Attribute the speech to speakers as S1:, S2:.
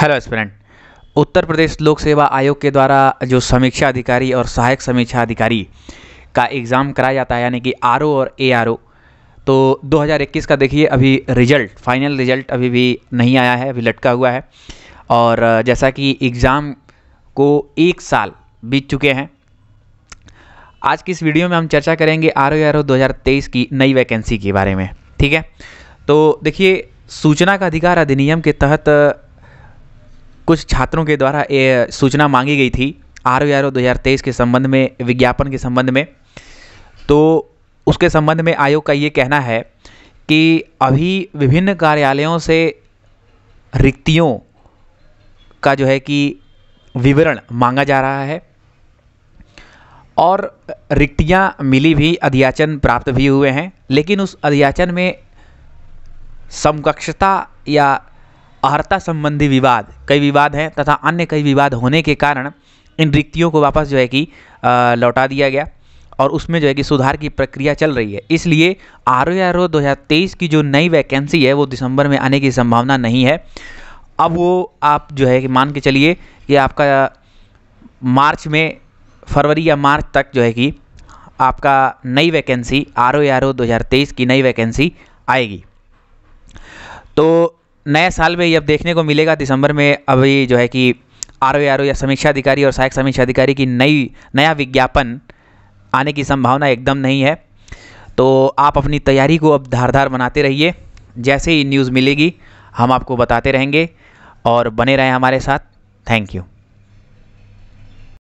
S1: hello student उत्तर प्रदेश लोक सेवा आयोग के द्वारा जो समीक्षा अधिकारी और सहायक समीक्षा अधिकारी का एग्ज़ाम कराया जाता है यानी कि आर और ए तो 2021 का देखिए अभी रिजल्ट फाइनल रिजल्ट अभी भी नहीं आया है अभी लटका हुआ है और जैसा कि एग्ज़ाम को एक साल बीत चुके हैं आज की इस वीडियो में हम चर्चा करेंगे आर ओ आर की नई वैकेंसी के बारे में ठीक है तो देखिए सूचना का अधिकार अधिनियम के तहत कुछ छात्रों के द्वारा ये सूचना मांगी गई थी आर ओ आर ओ दो के संबंध में विज्ञापन के संबंध में तो उसके संबंध में आयोग का ये कहना है कि अभी विभिन्न कार्यालयों से रिक्तियों का जो है कि विवरण मांगा जा रहा है और रिक्तियाँ मिली भी अधियाचन प्राप्त भी हुए हैं लेकिन उस अधियाचन में समकक्षता या अहर्ता संबंधी विवाद कई विवाद हैं तथा अन्य कई विवाद होने के कारण इन रिक्तियों को वापस जो है कि लौटा दिया गया और उसमें जो है कि सुधार की प्रक्रिया चल रही है इसलिए आर ओ आर ओ दो की जो नई वैकेंसी है वो दिसंबर में आने की संभावना नहीं है अब वो आप जो है कि मान के चलिए कि आपका मार्च में फरवरी या मार्च तक जो है कि आपका नई vacancy R O R O दो की नई वैकेंसी आएगी तो नए साल में ये अब देखने को मिलेगा दिसंबर में अभी जो है कि आर ओ आर ओ या समीक्षा अधिकारी और सहायक समीक्षा अधिकारी की नई नया विज्ञापन आने की संभावना एकदम नहीं है तो आप अपनी तैयारी को अब धारधार बनाते रहिए जैसे ही न्यूज़ मिलेगी हम आपको बताते रहेंगे और बने रहें हमारे साथ थैंक यू